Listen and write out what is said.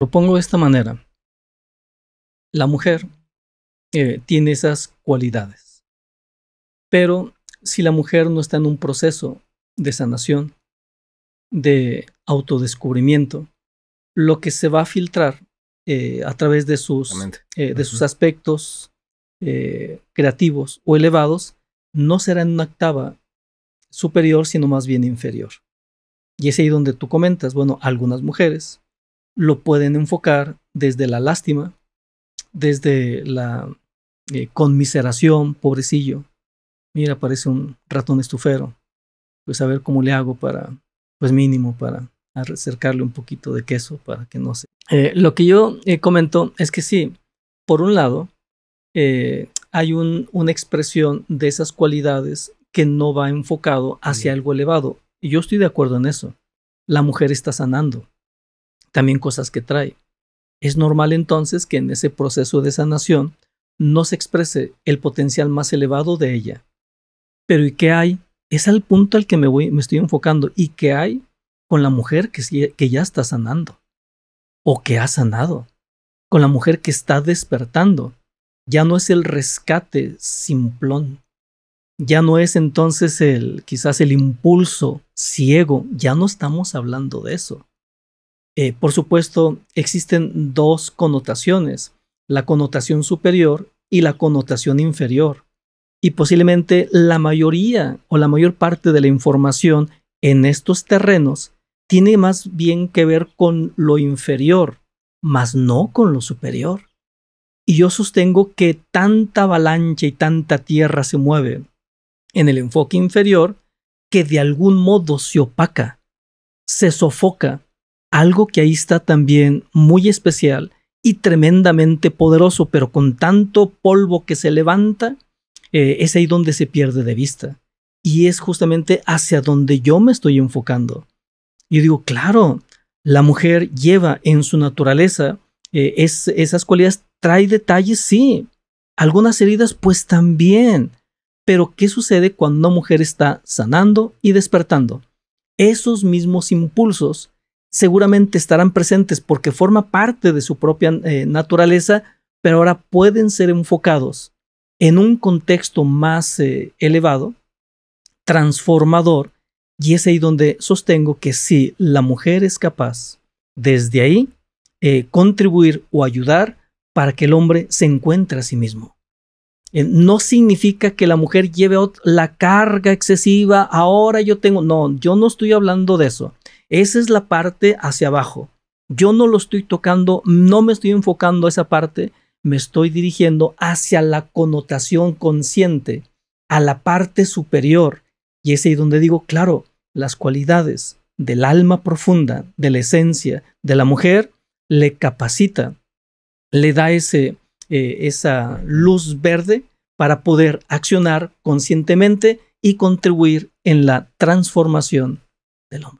Propongo de esta manera. La mujer eh, tiene esas cualidades. Pero si la mujer no está en un proceso de sanación, de autodescubrimiento, lo que se va a filtrar eh, a través de sus, eh, de sus aspectos creativos o elevados no será en una octava superior, sino más bien inferior. Y es ahí donde tú comentas, bueno, algunas mujeres lo pueden enfocar desde la lástima, desde la eh, conmiseración, pobrecillo. Mira, parece un ratón estufero. Pues a ver cómo le hago para, pues mínimo, para acercarle un poquito de queso para que no se... Eh, lo que yo eh, comento es que sí, por un lado, hay un, una expresión de esas cualidades que no va enfocado hacia algo elevado. Y yo estoy de acuerdo en eso. La mujer está sanando también cosas que trae. Es normal entonces que en ese proceso de sanación no se exprese el potencial más elevado de ella. Pero ¿y qué hay? Es al punto al que me, voy, me estoy enfocando. ¿Y qué hay con la mujer que, que ya está sanando? ¿O que ha sanado? Con la mujer que está despertando. Ya no es el rescate simplón. Ya no es entonces el quizás el impulso ciego. Ya no estamos hablando de eso. Eh, por supuesto, existen dos connotaciones, la connotación superior y la connotación inferior. Y posiblemente la mayoría o la mayor parte de la información en estos terrenos tiene más bien que ver con lo inferior, mas no con lo superior. Y yo sostengo que tanta avalancha y tanta tierra se mueve en el enfoque inferior que de algún modo se opaca, se sofoca algo que ahí está también muy especial y tremendamente poderoso, pero con tanto polvo que se levanta, eh, es ahí donde se pierde de vista. Y es justamente hacia donde yo me estoy enfocando. y digo, claro, la mujer lleva en su naturaleza eh, es, esas cualidades, trae detalles, sí, algunas heridas, pues también. Pero, ¿qué sucede cuando una mujer está sanando y despertando? Esos mismos impulsos seguramente estarán presentes porque forma parte de su propia eh, naturaleza, pero ahora pueden ser enfocados en un contexto más eh, elevado, transformador, y es ahí donde sostengo que si la mujer es capaz, desde ahí, eh, contribuir o ayudar para que el hombre se encuentre a sí mismo. no significa que la mujer lleve la carga excesiva, ahora yo tengo, no, yo no estoy hablando de eso. Esa es la parte hacia abajo. Yo no lo estoy tocando, no me estoy enfocando a esa parte, me estoy dirigiendo hacia la connotación consciente, a la parte superior. Y es ahí donde digo, claro, las cualidades del alma profunda, de la esencia de la mujer, le capacita, le da ese, eh, esa luz verde para poder accionar conscientemente y contribuir en la transformación del hombre.